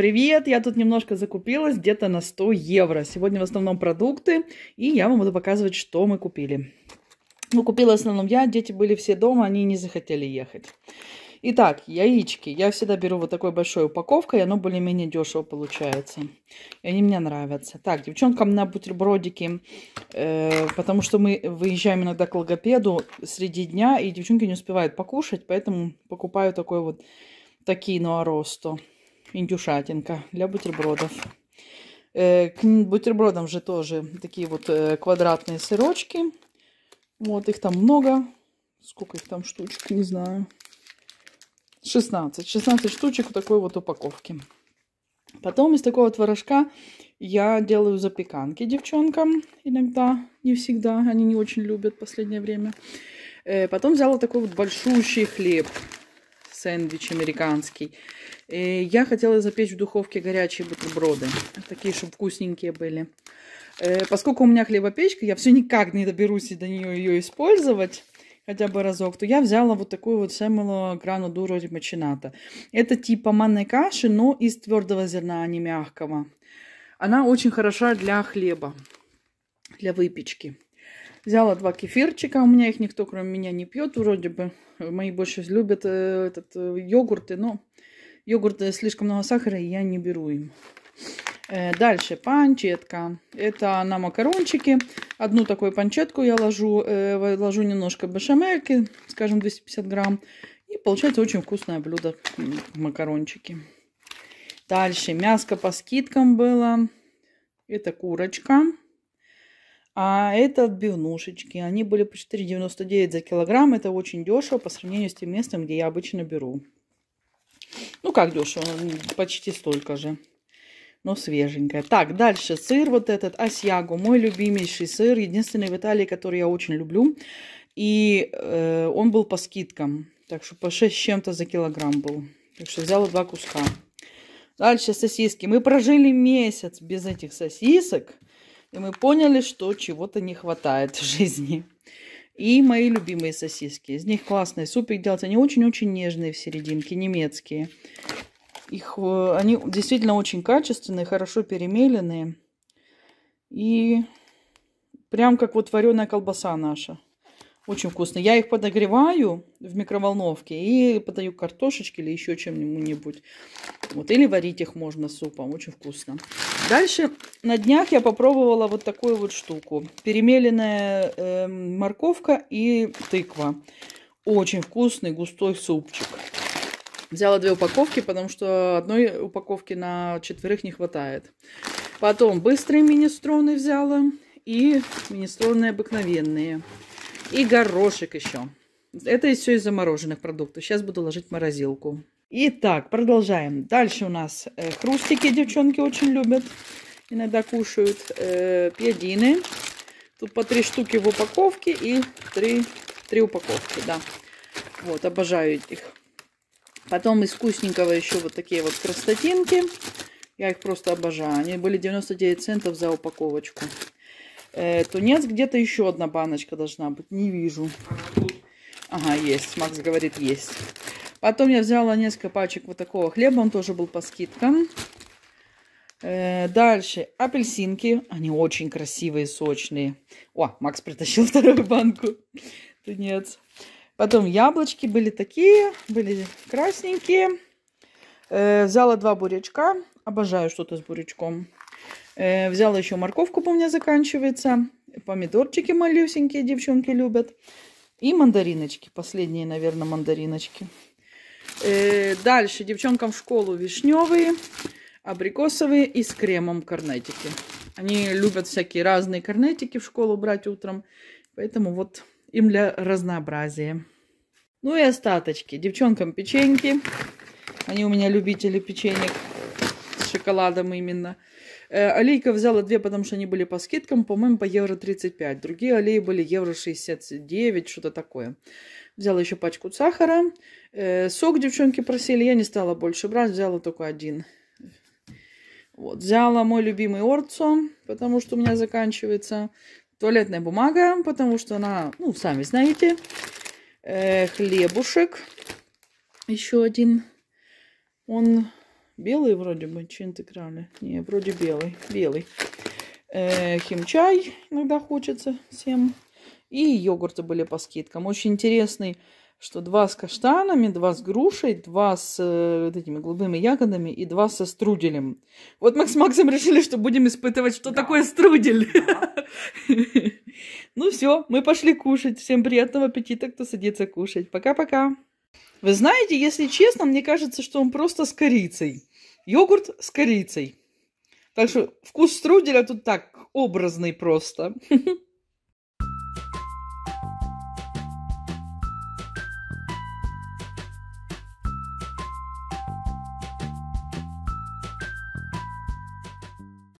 привет! Я тут немножко закупилась, где-то на 100 евро. Сегодня в основном продукты, и я вам буду показывать, что мы купили. Ну, купила в основном я, дети были все дома, они не захотели ехать. Итак, яички. Я всегда беру вот такой большой упаковкой, оно более-менее дешево получается. И они мне нравятся. Так, девчонкам на бутербродики, э, потому что мы выезжаем иногда к логопеду среди дня, и девчонки не успевают покушать, поэтому покупаю такой вот, такие нуаросто. росту индюшатинка для бутербродов. Э, к бутербродам же тоже такие вот э, квадратные сырочки. Вот их там много. Сколько их там штучек, не знаю. 16. 16 штучек в такой вот упаковке. Потом из такого творожка я делаю запеканки девчонкам иногда, не всегда. Они не очень любят в последнее время. Э, потом взяла такой вот большущий хлеб сэндвич американский. И я хотела запечь в духовке горячие бутерброды. Такие, чтобы вкусненькие были. Э, поскольку у меня хлебопечка, я все никак не доберусь и до нее ее использовать хотя бы разок, то я взяла вот такую вот семело грану дуро ремачината. Это типа манной каши, но из твердого зерна, а не мягкого. Она очень хороша для хлеба, для выпечки. Взяла два кефирчика, у меня их никто, кроме меня, не пьет вроде бы. Э, мои больше любят э, этот, э, йогурты, но йогурты слишком много сахара, и я не беру им. Дальше панчетка. Это на макарончики. Одну такую панчетку я ложу, э, ложу немножко бешамельки, скажем 250 грамм. И получается очень вкусное блюдо макарончики. Дальше мяско по скидкам было. Это курочка. А это отбивнушечки. Они были по 4,99 за килограмм. Это очень дешево по сравнению с тем местом, где я обычно беру. Ну, как дешево, почти столько же. Но свеженькая. Так, дальше сыр вот этот, асьягу. Мой любимейший сыр, единственный в Италии, который я очень люблю. И э, он был по скидкам. Так что по 6 с чем-то за килограмм был. Так что взяла два куска. Дальше сосиски. Мы прожили месяц без этих сосисок. И мы поняли, что чего-то не хватает в жизни. И мои любимые сосиски. Из них классный супик делать. Они очень-очень нежные в серединке, немецкие. Их, э, они действительно очень качественные, хорошо перемеленные. И прям как вот вареная колбаса наша. Очень вкусно. Я их подогреваю в микроволновке и подаю картошечки или еще чем-нибудь. Вот. Или варить их можно супом. Очень вкусно. Дальше на днях я попробовала вот такую вот штуку. Перемеленная э, морковка и тыква. Очень вкусный густой супчик. Взяла две упаковки, потому что одной упаковки на четверых не хватает. Потом быстрые мини министроны взяла и мини министроны обыкновенные. И горошек еще. Это все из замороженных продуктов. Сейчас буду ложить в морозилку. Итак, продолжаем. Дальше у нас э, хрустики девчонки очень любят. Иногда кушают э, пьядины. Тут по три штуки в упаковке и три, три упаковки, да. Вот, обожаю их. Потом из вкусненького еще вот такие вот крастотинки. Я их просто обожаю. Они были 99 центов за упаковочку. Э, тунец где-то еще одна баночка должна быть. Не вижу. Ага, есть. Макс говорит, есть. Потом я взяла несколько пачек вот такого хлеба, он тоже был по скидкам. Э, дальше апельсинки, они очень красивые, сочные. О, Макс притащил вторую банку. Тунец. Потом яблочки были такие, были красненькие. Э, взяла два буречка, обожаю что-то с буречком. Э, взяла еще морковку, у меня заканчивается. Помидорчики малюсенькие девчонки любят. И мандариночки, последние, наверное, мандариночки. Э, дальше девчонкам в школу вишневые, абрикосовые и с кремом корнетики. Они любят всякие разные корнетики в школу брать утром. Поэтому вот им для разнообразия. Ну и остаточки. Девчонкам печеньки. Они у меня любители печенек с шоколадом именно. Э, Алейка взяла две, потому что они были по скидкам, по-моему, по евро 35. Другие аллеи были евро 69, что-то такое. Взяла еще пачку сахара. Э, сок девчонки просили, я не стала больше брать, взяла только один. Вот, взяла мой любимый орцо, потому что у меня заканчивается. Туалетная бумага, потому что она, ну, сами знаете. Э, хлебушек. Еще один. Он белый вроде бы, чинтегральный. Не, вроде белый, белый. Э, химчай иногда хочется всем. И йогурты были по скидкам. Очень интересный, что два с каштанами, два с грушей, два с э, вот этими голубыми ягодами и два со струделем. Вот мы с Максом решили, что будем испытывать, что да. такое струдель. Ну все, мы пошли кушать. Всем приятного аппетита, кто садится кушать. Пока-пока. Вы знаете, если честно, мне кажется, что он просто с корицей. Йогурт с корицей. Так что вкус струделя тут так образный просто.